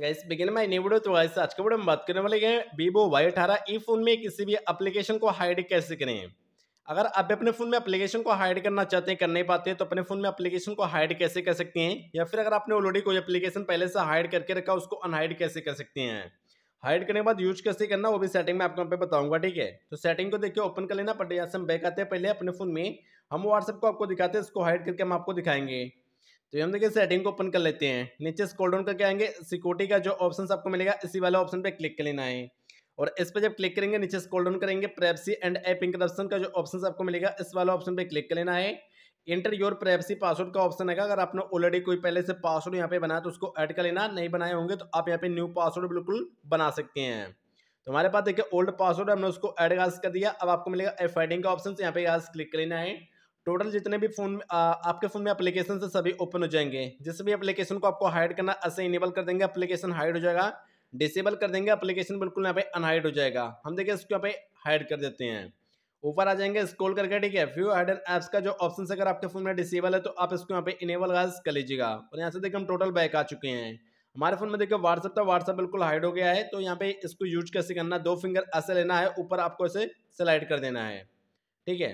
guys begin my new video तो guys आज के वीडियो में बात करने वाले हैं वीवो वाई अठारह ई फोन में किसी भी एप्लीकेशन को हाइड कैसे करें अगर आप अपने फ़ोन में एप्लीकेशन को हाइड करना चाहते हैं कर नहीं पाते हैं तो अपने फ़ोन में एप्लीकेशन को हाइड कैसे कर सकते हैं या फिर अगर आपने ऑलरेडी कोई एप्लीकेशन पहले से हाइड करके रखा उसको अनहाइड कैसे कर सकते हैं हाइड करने के बाद यूज कैसे करना वो भी सेटिंग में आपको यहाँ पे बताऊंगा ठीक है तो सेटिंग को देखिए ओपन कर लेना पड़ेगा से हम बैक आते हैं पहले अपने फ़ोन में हम व्हाट्सएप को आपको दिखाते हैं इसको हाइड करके हम आपको दिखाएंगे तो हम देखिए सेटिंग को ओपन कर लेते हैं नीचे स्कोल डाउन करके आएंगे सिक्योरिटी का जो ऑप्शन आपको मिलेगा इसी वाला ऑप्शन पे क्लिक कर लेना है और इस पर जब क्लिक करेंगे नीचे स्क्रॉल डाउन करेंगे प्राइवेसी एंड एप इंक्रप्शन का जो ऑप्शन आपको मिलेगा इस वाला ऑप्शन पे क्लिक कर लेना है इंटर योर प्राइवेसी पासवर्ड का ऑप्शन है अगर आपने ऑलरेडी कोई पहले से पासवर्ड यहाँ पे बनाया तो उसको ऐड कर लेना नहीं बनाए होंगे तो आप यहाँ पे न्यू पासवर्ड बिल्कुल बना सकते हैं तो हमारे पास देखिए ओल्ड पासवर्ड हमने उसको एड कर दिया अब आपको मिलेगा एफ का ऑप्शन यहाँ पे यहाँ क्लिक कर लेना है टोटल जितने भी फोन आ, आपके फोन में अपलीकेशन से सभी ओपन हो जाएंगे जिस भी अपलीकेशन को आपको हाइड करना ऐसे इनेबल कर देंगे अपलीकेशन हाइड हो जाएगा डिसेबल कर देंगे अपलीकेशन बिल्कुल यहाँ पे अनहाइड हो जाएगा हम देखिए इसको यहाँ पे हाइड कर देते हैं ऊपर आ जाएंगे स्क्रॉल करके ठीक है फ्यू हाइडन ऐप्स का जो ऑप्शन अगर आपके फोन में डिसेबल है तो आप इसको यहाँ पे इनेबल गाज कर लीजिएगा और यहाँ से देखिए हम टोटल बैक आ चुके हैं हमारे फोन में देखिए व्हाट्सअप था व्हाट्सअप बिल्कुल हाइड हो गया है तो यहाँ पे इसको यूज कैसे करना दो फिंगर ऐसे लेना है ऊपर आपको इसे स्लाइड कर देना है ठीक है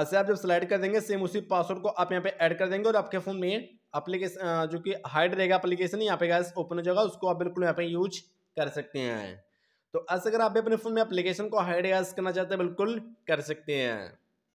ऐसे आप जब स्लाइड कर देंगे सेम उसी पासवर्ड को आप यहाँ पे ऐड कर देंगे और आपके फ़ोन में अप्लीकेशन जो कि हाइड रहेगा अप्लीकेशन यहाँ पे गैस ओपन हो जाएगा उसको आप बिल्कुल यहाँ पे यूज कर सकते हैं तो ऐसे अगर आप भी अपने फ़ोन में अप्लीकेशन को हाइड गैस करना चाहते हैं बिल्कुल कर सकते हैं